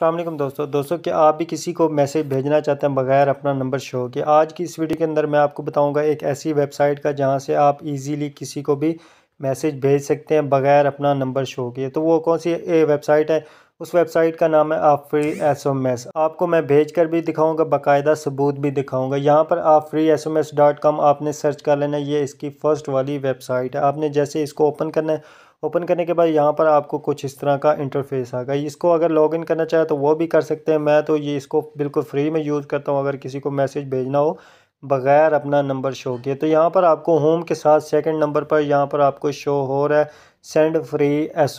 असलम दोस्तों दोस्तों क्या आप भी किसी को मैसेज भेजना चाहते हैं बगैर अपना नंबर शो के आज की इस वीडियो के अंदर मैं आपको बताऊंगा एक ऐसी वेबसाइट का जहां से आप इजीली किसी को भी मैसेज भेज सकते हैं बगैर अपना नंबर शो किए तो वो कौन सी वेबसाइट है उस वेबसाइट का नाम है आप फ्री एस एम एस आपको मैं भेज कर भी दिखाऊँगा बाकायदा सबूत भी दिखाऊँगा यहाँ पर आप free S M S dot com आपने सर्च कर लेना ये इसकी फ़र्स्ट वाली वेबसाइट है आपने जैसे इसको ओपन करना है ओपन करने के बाद यहाँ पर आपको कुछ इस तरह का इंटरफेस आएगा इसको अगर लॉगिन करना चाहे तो वो भी कर सकते हैं मैं तो ये इसको बिल्कुल फ्री में यूज़ करता हूँ अगर किसी को मैसेज भेजना हो बगैर अपना नंबर शो किए तो यहाँ पर आपको होम के साथ सेकंड नंबर पर यहाँ पर आपको शो हो रहा है सेंड फ्री एस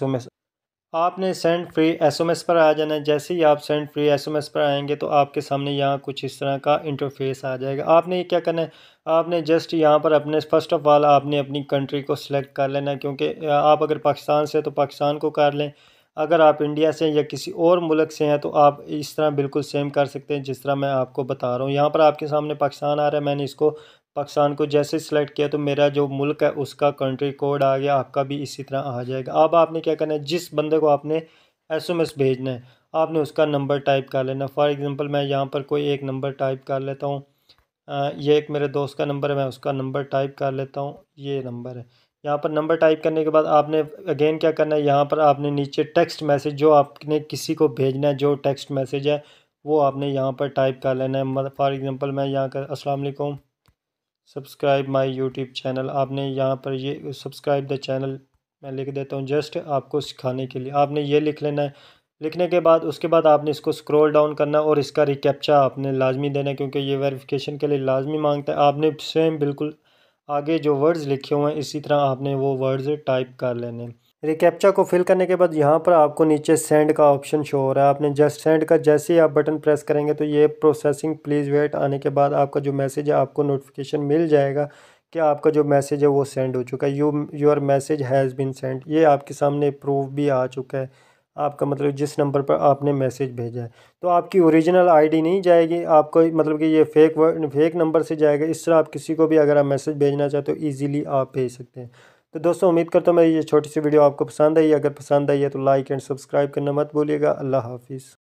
आपने सेंड फ्री एसएमएस पर आ जाना है जैसे ही आप सेंड फ्री एसएमएस पर आएंगे तो आपके सामने यहाँ कुछ इस तरह का इंटरफेस आ जाएगा आपने क्या करना है आपने जस्ट यहाँ पर अपने फ़र्स्ट ऑफ़ ऑल आपने अपनी कंट्री को सिलेक्ट कर लेना है क्योंकि आप अगर पाकिस्तान से तो पाकिस्तान को कर लें अगर आप इंडिया से या किसी और मुल्क से हैं तो आप इस तरह बिल्कुल सेम कर सकते हैं जिस तरह मैं आपको बता रहा हूँ यहाँ पर आपके सामने पाकिस्तान आ रहा है मैंने इसको पाकिस्तान को जैसे सिलेक्ट किया तो मेरा जो मुल्क है उसका कंट्री कोड आ गया आपका भी इसी तरह आ जाएगा अब आपने क्या करना है जिस बंदे को आपने एस एम एस भेजना है आपने उसका नंबर टाइप कर लेना फॉर एग्ज़ाम्पल मैं यहाँ पर कोई एक नंबर टाइप कर लेता हूँ ये एक मेरे दोस्त का नंबर है मैं उसका नंबर टाइप कर लेता हूँ ये नंबर है यहाँ पर नंबर टाइप करने के बाद आपने अगेन क्या करना है यहाँ पर आपने नीचे टेक्स्ट मैसेज जो आपने किसी को भेजना है जो टेक्स्ट मैसेज है वो आपने यहाँ पर टाइप कर लेना है फॉर एग्ज़ाम्पल मैं यहाँ कर असलकुम सब्सक्राइब माय यूट्यूब चैनल आपने यहाँ पर ये सब्सक्राइब द चैनल मैं लिख देता हूँ जस्ट आपको सिखाने के लिए आपने ये लिख लेना है लिखने के बाद उसके बाद आपने इसको स्क्रॉल डाउन करना और इसका रिकैप्चा आपने लाजमी देना है क्योंकि ये वेरिफिकेशन के लिए लाजमी मांगता है आपने सेम बिल्कुल आगे जो वर्ड्स लिखे हुए हैं इसी तरह आपने वो वर्ड्स टाइप कर लेने रिकैप्चा को फिल करने के बाद यहाँ पर आपको नीचे सेंड का ऑप्शन शो हो रहा है आपने जस्ट सेंड का जैसे ही आप बटन प्रेस करेंगे तो ये प्रोसेसिंग प्लीज़ वेट आने के बाद आपका जो मैसेज है आपको नोटिफिकेशन मिल जाएगा कि आपका जो मैसेज है वो सेंड हो चुका है you your message has been send ये आपके सामने प्रूफ भी आ चुका है आपका मतलब जिस नंबर पर आपने मैसेज भेजा है तो आपकी ओरिजिनल आईडी नहीं जाएगी आपको मतलब कि ये फेक फेक नंबर से जाएगा इस तरह आप किसी को भी अगर आप मैसेज भेजना चाहते हो इजीली आप भेज सकते हैं तो दोस्तों उम्मीद करता हूँ मेरी ये छोटी सी वीडियो आपको पसंद आई अगर पसंद आई है तो लाइक एंड सब्सक्राइब करना मत भूलिएगा अल्लाह हाफिज़